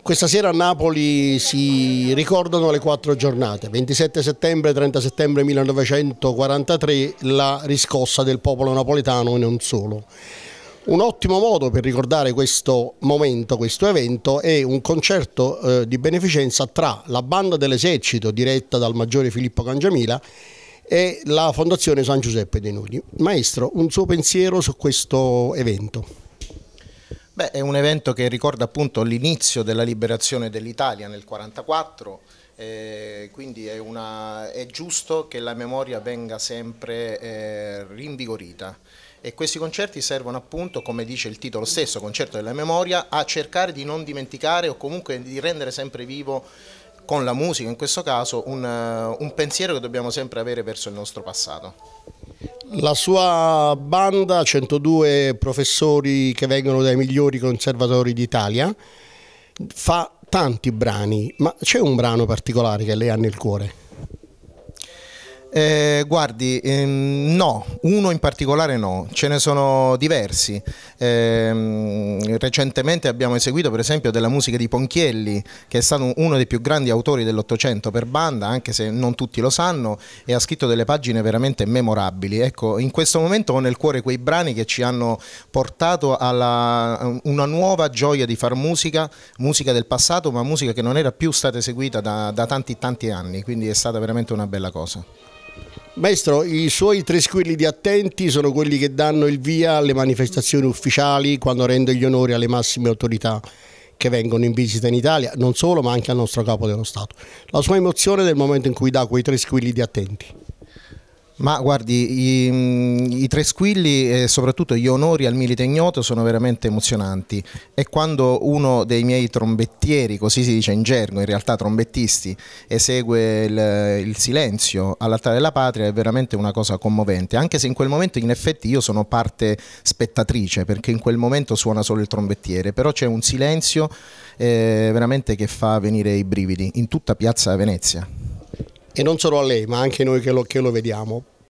Questa sera a Napoli si ricordano le quattro giornate, 27 settembre, 30 settembre 1943, la riscossa del popolo napoletano e non solo. Un ottimo modo per ricordare questo momento, questo evento, è un concerto eh, di beneficenza tra la banda dell'esercito diretta dal maggiore Filippo Cangiamila e la Fondazione San Giuseppe dei Nudi. Maestro, un suo pensiero su questo evento? Beh, è un evento che ricorda appunto l'inizio della liberazione dell'Italia nel 1944, eh, quindi è, una, è, giusto che la memoria venga sempre eh, rinvigorita e questi concerti servono appunto, come dice il titolo stesso, Concerto della Memoria, a cercare di non dimenticare o comunque di rendere sempre vivo con la musica in questo caso un, eh, un pensiero che dobbiamo sempre avere verso il nostro passato. La sua banda, 102 professori che vengono dai migliori conservatori d'Italia, fa tanti brani, ma c'è un brano particolare che lei ha nel cuore? Eh, guardi, ehm, no, uno in particolare no, ce ne sono diversi. Eh, recentemente abbiamo eseguito per esempio della musica di Ponchielli, che è stato uno dei più grandi autori dell'Ottocento per banda, anche se non tutti lo sanno, e ha scritto delle pagine veramente memorabili. Ecco, in questo momento ho nel cuore quei brani che ci hanno portato alla eh, una nuova gioia di far musica, musica del passato, ma musica che non era più stata eseguita da, da tanti tanti anni, quindi è stata veramente una bella cosa. Maestro, i suoi tre squilli di attenti sono quelli che danno il via alle manifestazioni ufficiali quando rende gli onori alle massime autorità che vengono in visita in Italia, non solo ma anche al nostro capo dello Stato. La sua emozione del momento in cui dà quei tre squilli di attenti. Ma guardi, i, mm, i, tre squilli e soprattutto gli onori al milite ignoto sono veramente emozionanti e quando uno dei miei trombettieri, così si dice in gergo, in realtà trombettisti, esegue il, il silenzio all'altare della patria è veramente una cosa commovente, anche se in quel momento in effetti io sono parte spettatrice perché in quel momento suona solo il trombettiere, però c'è un silenzio eh, veramente che fa venire i brividi in tutta piazza Venezia e non solo a lei ma anche noi che lo, che lo vediamo